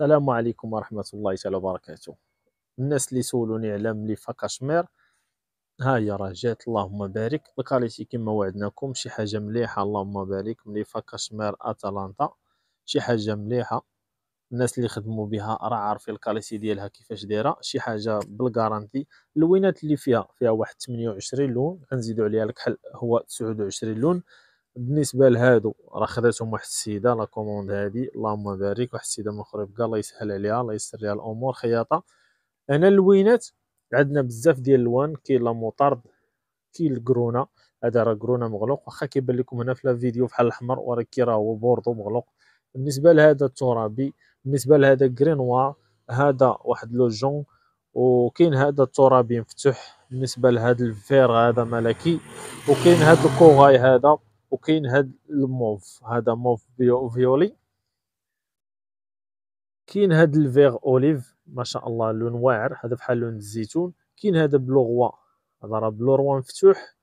السلام عليكم ورحمة الله تعالى وبركاته الناس اللي سولوني على مليفة كشمير ها هي راه جات اللهم بارك الكاليتي كما وعدناكم شي حاجة مليحة اللهم بارك مليفة كشمير اتلانتا شي حاجة مليحة الناس اللي خدموا بها راه عارفين الكاليتي ديالها كيفاش دايره شي حاجه بالكارانتي اللوينات اللي فيها فيها واحد 28 لون غنزيدو عليها الكحل هو 29 لون بالنسبه لهادو راه خداتهم واحد السيده لا كوموند هادي اللهم بارك واحد السيده من الخريبكا الله يسهل عليها الله يسر ليها الامور خياطه انا اللوينات عندنا بزاف ديال الوان كاين لا موطرد كاين الكرونا هذا راه كرونا مغلوق واخا كيبان لكم هنا في الفيديو بحال الاحمر ولكن راه هو بوردو مغلوق بالنسبه لهذا الترابي بالنسبه لهذا غرينوار هذا واحد لو جون وكاين هذا الترابي مفتوح بالنسبه لهذا الفير هذا ملكي وكاين هذا الكوغاي هذا وكاين هاد الموف هذا موف بيو فيولي كاين هاد الفيغ اوليف ما شاء الله لون واعر هذا بحال لون الزيتون كاين هذا بلو غوا هذا راه بلو روا مفتوح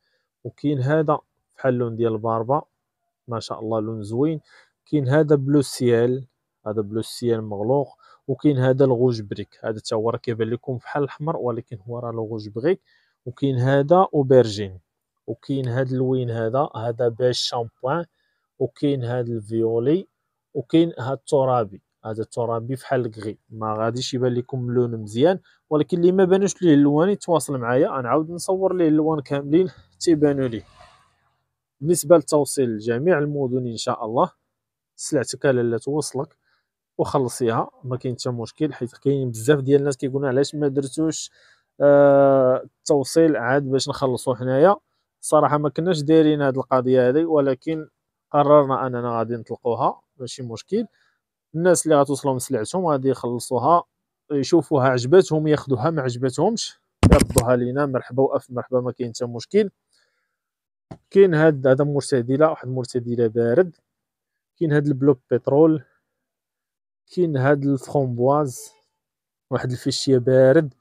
وكاين هذا بحال لون ديال الباربا ما شاء الله لون زوين كاين هذا بلو سيال هذا بلو سيال مغلوق وكاين هذا الغوج بريك هذا حتى هو راه كيبان لكم بحال الاحمر ولكن هو راه الغوج بريك وكاين هذا اوبرجين وكاين هاد اللوين هذا هذا بيج شامبوان وكاين هاد الفيولي وكاين هاد الترابي هذا الترابي فحال الكغي ما غاديش يبان لكم اللون مزيان ولكن اللي ما بانوش ليه اللوان يتواصل معايا غنعاود نصور ليه اللوان كاملين تيبانوا ليه بالنسبه للتوصيل لجميع المدن ان شاء الله سلعتك لالا توصلك وخلصيها ما كاين حتى مشكل حيت كاين بزاف ديال الناس كيقولوا علاش ما درتوش آه التوصيل عاد باش نخلصوا حنايا صراحه ما كناش دايرين هاد القضيه هذه ولكن قررنا اننا غادي نطلقوها ماشي مشكل الناس اللي من سلعتهم غادي يخلصوها يشوفوها عجبتهم ياخدوها ما عجبتهمش يردوها لينا مرحبا واف مرحبا ما كاين حتى مشكل كاين هاد هذا مرتدله واحد مرتدله بارد كاين هاد البلوك بترول كاين هاد الفرومبواز واحد الفيشيه بارد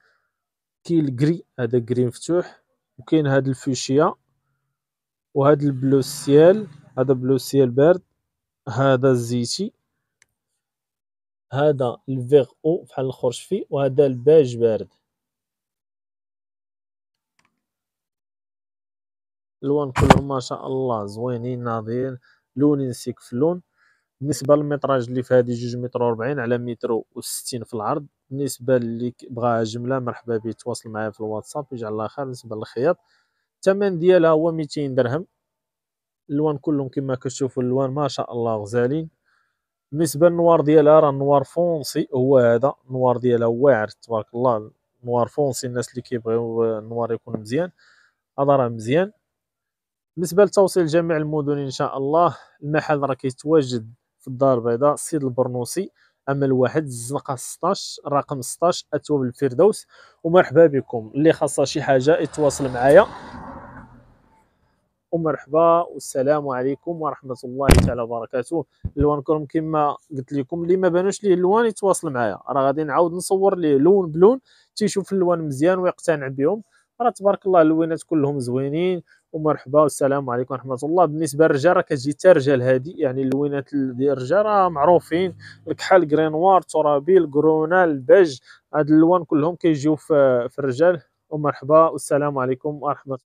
كاين الكري هذا كري مفتوح وكاين هاد الفيشيه وهاد البلو سيال هذا بلو سيال بارد هذا الزيتي هذا الفيغ او بحال الخرشفي وهذا الباج بارد الوان كلهم ما شاء الله زوينين ناضيين لونين سيك في اللون بالنسبه للمتراج اللي في هادي جوج متر وربعين على متر وستين في العرض بالنسبه اللي بغاها جمله مرحبا بيه تواصل معايا في الواتساب يجعل الله خير بالنسبه للخياط الثمن ديالها هو 200 درهم الوان كلهم كما كتشوفوا الوان ما شاء الله غزالين بالنسبه للنوار ديالها راه نوار فونسي هو هذا النوار ديالها واعر تبارك الله نوار فونسي الناس اللي كيبغيو النوار يكون مزيان هذا راه مزيان بالنسبه لتوصيل جميع المدن ان شاء الله المحل راه كيتواجد في الدار البيضاء السيد البرنوسي اما الواحد الزنقه 16 رقم 16 اثوب الفردوس ومرحبا بكم اللي خاصه شي حاجه يتواصل معايا ومرحبا والسلام عليكم ورحمه الله تعالى وبركاته الوان كرم كما قلت لكم اللي ما بانوش ليه اللوان يتواصل معايا راه غادي نعاود نصور ليه لون بلون تيشوف اللوان مزيان ويقتنع بهم راه تبارك الله اللوينات كلهم زوينين ومرحبا والسلام عليكم ورحمه الله بالنسبه للرجال راه كتجي حتى الرجال هادي يعني اللوينات ديال الرجال راه معروفين الكحل غرينوار ترابي الكرونا البج هاد اللوان كلهم كيجيو في الرجال ومرحبا والسلام عليكم ورحمه